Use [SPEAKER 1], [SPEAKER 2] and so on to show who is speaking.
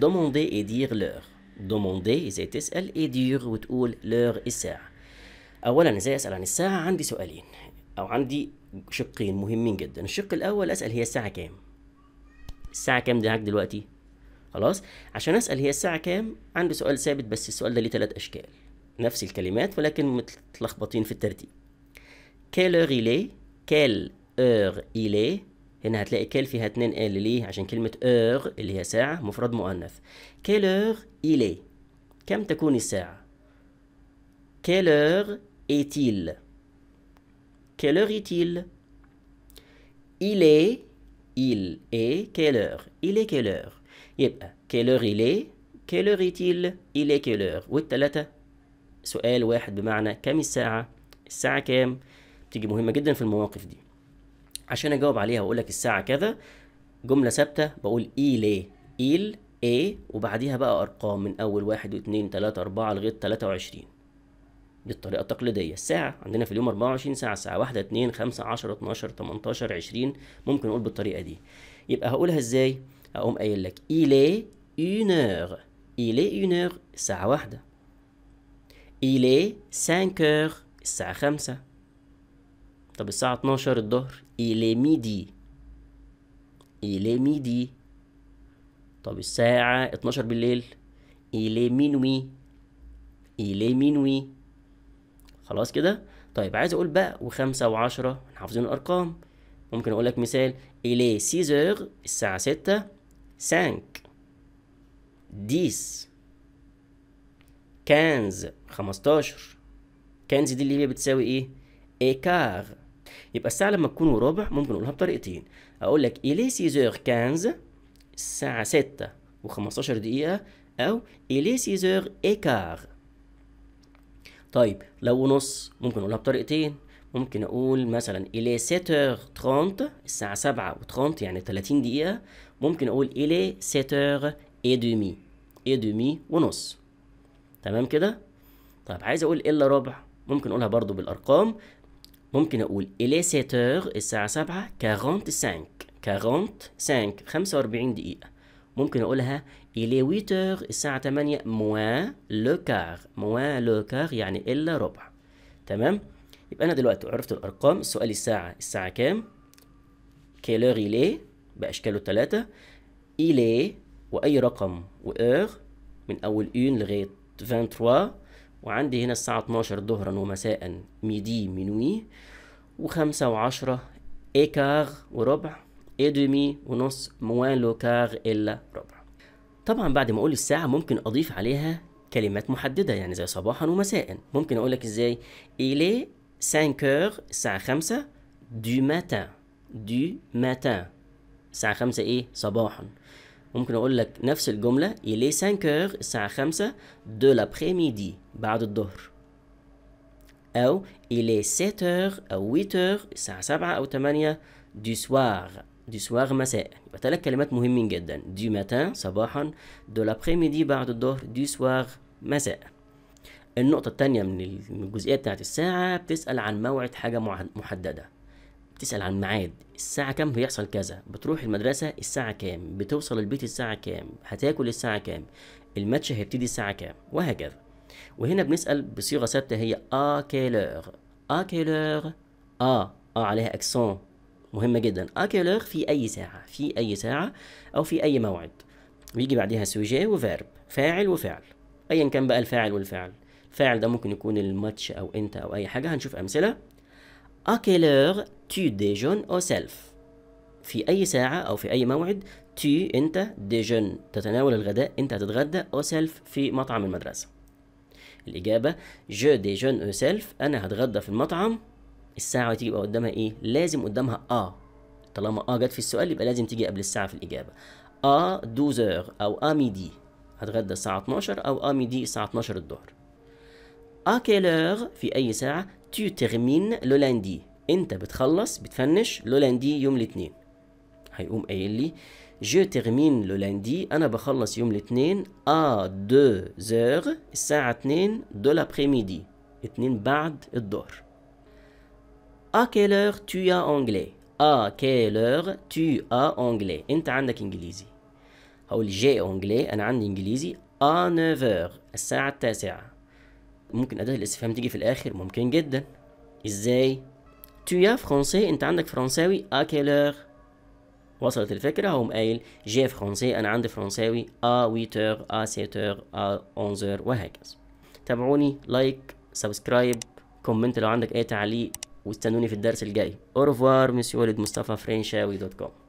[SPEAKER 1] دوموندي اي دير لور دوموندي زي تسأل اي دير وتقول لور الساعة أولا إزاي أسأل عن الساعة عندي سؤالين أو عندي شقين مهمين جدا الشق الأول أسأل هي الساعة كام الساعة كام ده دلوقتي خلاص عشان أسأل هي الساعة كام عندي سؤال ثابت بس السؤال ده ليه ثلاث أشكال نفس الكلمات ولكن متلخبطين في الترتيب كال اور إلي كال اور إلي هنا هتلاقي كال فيها اتنين ال ليه عشان كلمة اور اللي هي ساعة مفرد مؤنث كال اور إلي كم تكون الساعة كال اور إتيل كال اور إتيل إلي il كال اوغ؟ يبقى كال heure il كال quelle يبقى كال heure il كال quelle heure est كال il والتلاتة سؤال واحد بمعنى كم الساعة الساعة كام تيجي مهمة جدا في المواقف دي عشان اجاوب عليها واقول لك الساعه كذا جمله ثابته بقول اي ليه ايل ايه وبعديها بقى ارقام من اول واحد واثنين تلاتة اربعة لغايه تلاتة وعشرين دي الطريقة التقليدية الساعة عندنا في اليوم 24 ساعة ساعة واحدة اتنين خمسة عشرة اتناشر تمنتاشر عشرين ممكن نقول بالطريقة دي يبقى هقولها ازاي اقوم قايل لك اي اون اور اي اون اور الساعة واحدة اي سانك اور الساعة خمسة طب الساعة 12 الظهر إلى ميدي إلى ميدي طب الساعة 12 بالليل إلى مينوي إلى مينوي خلاص كده طيب عايز أقول بقى وخمسة وعشرة حافظين الأرقام ممكن أقول لك مثال إلى سيزوغ الساعة ستة سانك ديس كانز خمستاشر كانز دي اللي هي بتساوي إيه؟ إيكار يبقى الساعة لما تكون وربع ممكن نقولها بطريقتين أقول لك إلي سيزور كانز الساعة ستة وخمستاشر دقيقة أو إلي سيزور إيكار طيب لو نص ممكن نقولها بطريقتين ممكن أقول مثلا إلي سيتور ترونت الساعة سبعة وترونت يعني تلاتين دقيقة ممكن أقول إلي سيتور إي دومي إي دومي ونص تمام كده؟ طيب عايز أقول إلا ربع ممكن نقولها برضو بالأرقام ممكن أقول إلي سيتور الساعة سبعة كارونت سانك كارونت سانك خمسة وأربعين دقيقة ممكن أقولها إلي ويتور الساعة تمانية موا لوكار كار موا لو يعني إلا ربع تمام يبقى أنا دلوقتي عرفت الأرقام السؤال الساعة الساعة كام كيلور إلي بأشكاله التلاتة إلي وأي رقم وإير من أول إون لغاية فانتروا وعندي هنا الساعة 12 ظهرا ومساء ميدي منوي وخمسة وعشرة إيكار وربع إيه دومي ونص موان لو إلا ربع طبعا بعد ما أقول الساعة ممكن أضيف عليها كلمات محددة يعني زي صباحا ومساء ممكن أقول لك إزاي إلي 5 heures الساعة خمسة دو ماتان دو ماتان الساعة خمسة إيه صباحا ممكن اقول لك نفس الجمله إلي est 5 الساعه 5 دو lapres بعد الظهر او إلي est 7 او 8 الساعه 7 او 8 دو سوار دي سواغ مساء يبقى ثلاث كلمات مهمين جدا دي ماتان صباحا دو لابريميدي بعد الظهر دي سواغ مساء النقطة التانية من الجزئية بتاعت الساعة بتسأل عن موعد حاجة محددة بتسأل عن ميعاد الساعة كام هيحصل كذا بتروح المدرسة الساعة كام بتوصل البيت الساعة كام هتاكل الساعة كام الماتش هيبتدي الساعة كام وهكذا وهنا بنسأل بصيغة ثابتة هي آ كيلور آ كيلور آ آ عليها أكسون مهمة جدا آ كيلور في أي ساعة في أي ساعة أو في أي موعد ويجي بعدها سوجي وفيرب فاعل وفعل أيا كان بقى الفاعل والفعل الفاعل ده ممكن يكون الماتش أو أنت أو أي حاجة هنشوف أمثلة آ quelle تي ديجون او سيلف في أي ساعة أو في أي موعد تي أنت ديجون تتناول الغداء أنت هتتغدى او سيلف في مطعم المدرسة الإجابة je ديجون او سيلف أنا هتغدى في المطعم الساعة يبقى قدامها إيه؟ لازم قدامها اه طالما اه جت في السؤال يبقى لازم تيجي قبل الساعة في الإجابة آ دوزور أو آ ميدي هتغدى الساعة 12 أو آ ميدي الساعة 12 الظهر آ كيلور في أي ساعة تو تيرمين لو لاندي انت بتخلص بتفنش لولاندي يوم الاثنين هيقوم قايل لي جو تيرمين لولاندي انا بخلص يوم الاثنين ا دو زور الساعة 2 دو لابريميدي 2 بعد الظهر ا كيل اور تو يا انجلي ا كيل اور تو ا انجلي انت عندك انجليزي هقول جي انجلي انا عندي انجليزي ا 9 الساعة 9 ممكن أداة الاستفهام تيجي في الآخر ممكن جدا إزاي tu as فرونسي انت عندك فرنساوي ا كيلور وصلت الفكرة هو قايل جي فرونسي انا عندي فرنساوي ا ويتور ا سيتور ا اونزور وهكذا تابعوني لايك سبسكرايب كومنت لو عندك اي تعليق واستنوني في الدرس الجاي اوروفوار مسيو ولد مصطفى فرنشاوي دوت كوم